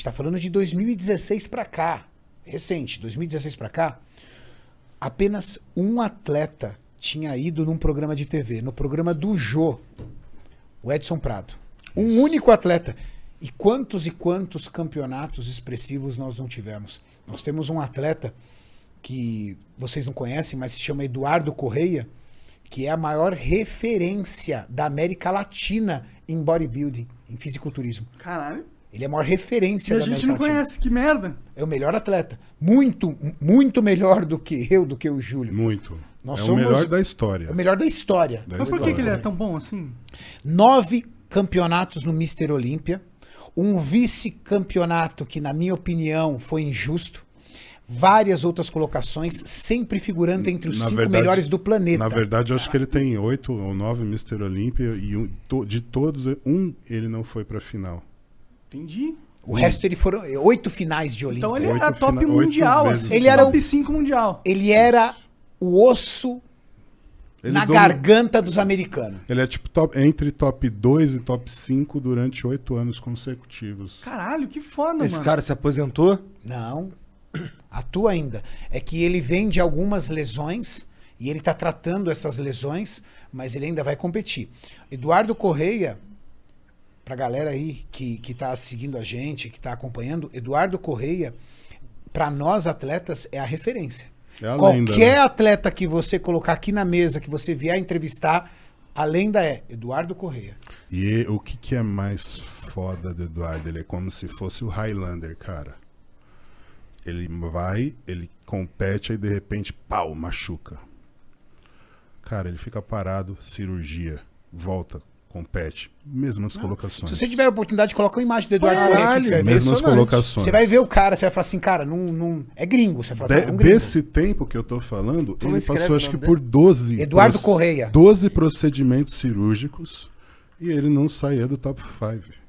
gente está falando de 2016 para cá, recente, 2016 para cá, apenas um atleta tinha ido num programa de TV, no programa do Jô, o Edson Prado. Um único atleta. E quantos e quantos campeonatos expressivos nós não tivemos? Nós temos um atleta que vocês não conhecem, mas se chama Eduardo Correia, que é a maior referência da América Latina em bodybuilding, em fisiculturismo. Caralho. Ele é a maior referência e da a gente não Latina. conhece, que merda. É o melhor atleta. Muito, muito melhor do que eu, do que o Júlio. Muito. Nós é somos... o melhor da história. É o melhor da história. Da Mas por que, que ele é né? tão bom assim? Nove campeonatos no Mister Olímpia. Um vice-campeonato que, na minha opinião, foi injusto várias outras colocações, sempre figurando entre os na cinco verdade, melhores do planeta. Na verdade, eu acho que ele tem oito ou nove Mr. Olímpia e um, to, de todos, um ele não foi para a final. Entendi. O resto ele foram oito finais de Olímpia. Então ele era é top fina... mundial, assim, Ele era top o 5 mundial. Ele era o osso ele na dom... garganta dos americanos. Ele é tipo top, entre top 2 e top 5 durante oito anos consecutivos. Caralho, que foda, Esse mano. cara se aposentou? Não. Atua ainda. É que ele vem de algumas lesões e ele tá tratando essas lesões, mas ele ainda vai competir. Eduardo Correia para a galera aí que, que tá seguindo a gente, que está acompanhando, Eduardo Correia, para nós atletas, é a referência. É Qualquer lenda, né? atleta que você colocar aqui na mesa, que você vier entrevistar, a lenda é Eduardo Correia. E é, o que, que é mais foda do Eduardo? Ele é como se fosse o Highlander, cara. Ele vai, ele compete, aí de repente, pau, machuca. Cara, ele fica parado, cirurgia, volta, compete. Mesmas colocações. Se você tiver a oportunidade, coloca uma imagem do Eduardo Caralho, Correia. Mesmas colocações. Você vai ver o cara, você vai falar assim, cara, não, não... é gringo. Você vai falar, De, assim, é um gringo. Desse tempo que eu tô falando, ele passou acho que dele. por 12... Eduardo Correia. 12 procedimentos cirúrgicos e ele não saía do top 5.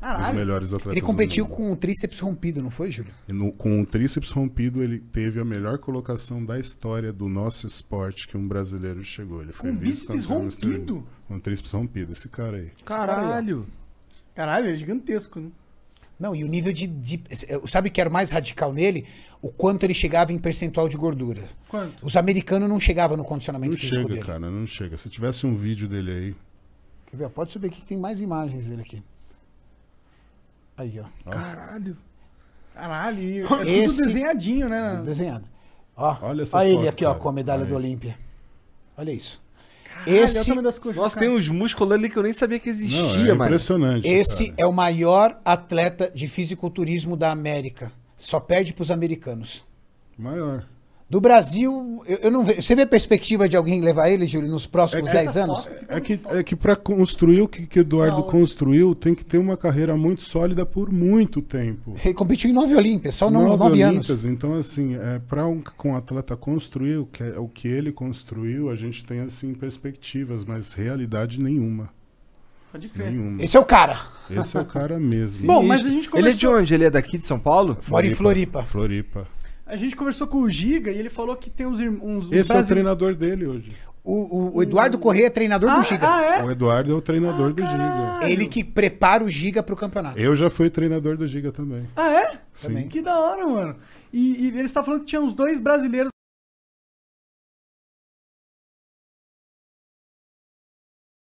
Caralho. Os melhores atletas. Ele competiu com o tríceps rompido, não foi, Júlio? No, com o tríceps rompido, ele teve a melhor colocação da história do nosso esporte que um brasileiro chegou. Ele foi com bíceps rompido? Com um tríceps rompido, esse cara aí. Caralho! Caralho, é gigantesco, né? Não, e o nível de, de. Eh, sabe que era o mais radical nele? O quanto ele chegava em percentual de gordura. Quanto? Os americanos não chegavam no condicionamento não físico chega, dele. Cara, não chega. Se tivesse um vídeo dele aí. Quer ver? Pode subir aqui que tem mais imagens dele aqui. Aí, ó. Caralho. Caralho. é Esse... tudo desenhadinho, né? desenhado. Ó, olha só ele aqui, cara. ó, com a medalha Aí. do Olímpia. Olha isso. Caralho, Esse... Coisas, Nossa, cara. tem uns músculos ali que eu nem sabia que existia, é mano. Impressionante. Esse cara. é o maior atleta de fisiculturismo da América. Só perde para os americanos. Maior. Do Brasil, eu, eu não vejo. Você vê perspectiva de alguém levar ele, Júlio, nos próximos 10 é, anos? É, é, que, é que para construir o que, que Eduardo não. construiu, tem que ter uma carreira muito sólida por muito tempo. Ele competiu em nove Olímpias, só nove, nove Olímpias, Então, assim, é, para um, um atleta construir o que, é, o que ele construiu, a gente tem, assim, perspectivas, mas realidade nenhuma. Pode crer. Nenhuma. Esse é o cara. Esse é o cara mesmo. Bom, mas a gente começou... Ele é de onde? Ele é daqui de São Paulo? Mora em Floripa. Floripa. A gente conversou com o Giga e ele falou que tem uns. uns, Esse é o treinador dele hoje. O, o, o Eduardo Corrêa é treinador ah, do Giga. Ah, é? O Eduardo é o treinador ah, do Giga. Ele que prepara o Giga pro campeonato. Eu já fui treinador do Giga também. Ah, é? Sim. Também. Que da hora, mano. E, e ele está falando que tinha uns dois brasileiros